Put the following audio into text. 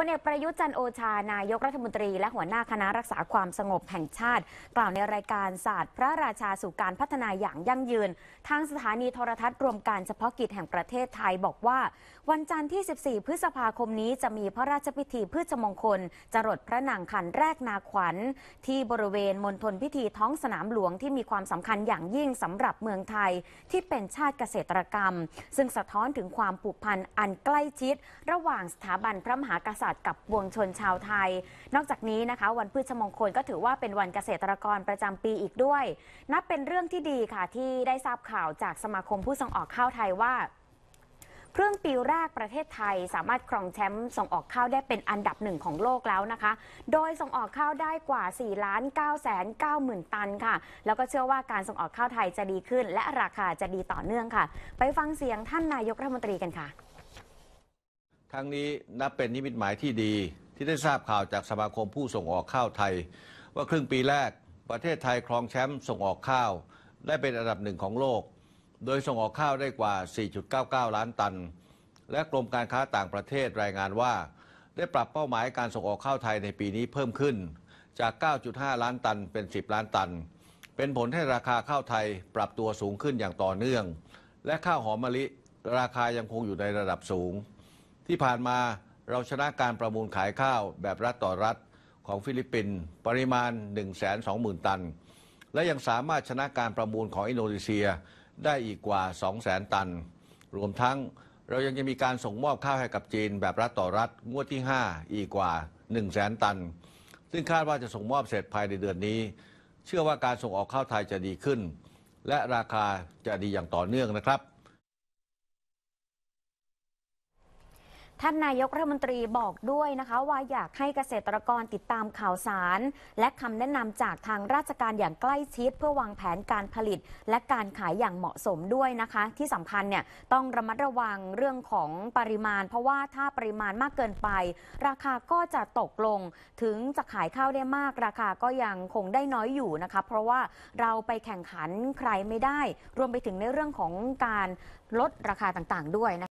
พลเอกประยุทธ์จันโอชา นายกรัฐมนตรีและหัวหน้าคณะรักษาความสงบแห่งชาติ กล่าวในรายการศาสตร์ พระราชาสู่การพัฒนาอย่างยั่งยืน ทางสถานีโทรทัศน์รวมการเฉพาะกิจแห่งประเทศไทยบอกว่าวันจันทร์ที่ 14 พฤษภาคมนี้จะมีพระราชพิธีพืชมงคล จรดพระนางขันแรกนาขวัญ ที่บริเวณมณฑลพิธีท้องสนามหลวง ที่มีความสำคัญอย่างยิ่งสำหรับเมืองไทยที่เป็นชาติเกษตรกรรม ซึ่งสะท้อนถึงความผูกพันอันใกล้ชิด ระหว่างสถาบันพระมหากษัตริย์ตร์กับวงชนชาวไทย นอกจากนี้นะคะ วันพืชมงคลก็ถือว่าเป็นวันเกษตรกรประจำปีอีกด้วย นับเป็นเรื่องที่ดีค่ะที่ได้ทราบข่าวจากสมาคมผู้ส่งออกข้าวไทยว่าครึ่งปีแรกประเทศไทยสามารถครองแชมป์ส่งออกข้าวได้เป็นอันดับหนึ่งของโลกแล้วนะคะ โดยส่งออกข้าวได้กว่า4ล้าน9แสน9หมื่นตันค่ะ แล้วก็เชื่อว่าการส่งออกข้าวไทยจะดีขึ้น และราคาจะดีต่อเนื่องค่ะ ไปฟังเสียงท่านนายกรัฐมนตรีกันค่ะทั้งนี้นับเป็นนิมิตหมายที่ดีที่ได้ทราบข่าวจากสมาคมผู้ส่งออกข้าวไทย ว่าครึ่งปีแรกประเทศไทยครองแชมป์ส่งออกข้าว ได้เป็นอันดับหนึ่งของโลก โดยส่งออกข้าวได้กว่า 4.99 ล้านตัน และกรมการค้าต่างประเทศรายงานว่าได้ปรับเป้าหมายการส่งออกข้าวไทยในปีนี้เพิ่มขึ้นจาก 9.5 ล้านตันเป็น 10 ล้านตัน เป็นผลให้ราคาข้าวไทยปรับตัวสูงขึ้นอย่างต่อเนื่อง และข้าวหอมมะลิราคายังคงอยู่ในระดับสูงที่ผ่านมาเราชนะการประมูลขายข้าวแบบรัฐต่อรัฐของฟิลิปปินส์ปริมาณ 120,000 ตัน และยังสามารถชนะการประมูลของอินโดนีเซียได้อีกกว่า200,000 ตัน รวมทั้งเรายังจะมีการส่งมอบข้าวให้กับจีนแบบรัฐต่อรัฐงวดที่ 5 อีกกว่า 100,000ตัน ซึ่งคาดว่าจะส่งมอบเสร็จภายในเดือนนี้ เชื่อว่าการส่งออกข้าวไทยจะดีขึ้น และราคาจะดีอย่างต่อเนื่องนะครับท่านนายกรัฐมนตรีบอกด้วยนะคะว่าอยากให้เกษตรกรติดตามข่าวสาร และคำแนะนำจากทางราชการอย่างใกล้ชิดเพื่อวางแผนการผลิตและการขายอย่างเหมาะสมด้วยนะคะ ที่สำคัญเนี่ยต้องระมัดระวังเรื่องของปริมาณ เพราะว่าถ้าปริมาณมากเกินไป ราคาก็จะตกลง ถึงจะขายข้าวได้มาก ราคาก็ยังคงได้น้อยอยู่นะคะเพราะว่าเราไปแข่งขันใครไม่ได้ รวมไปถึงในเรื่องของการลดราคาต่างๆด้วยนะคะ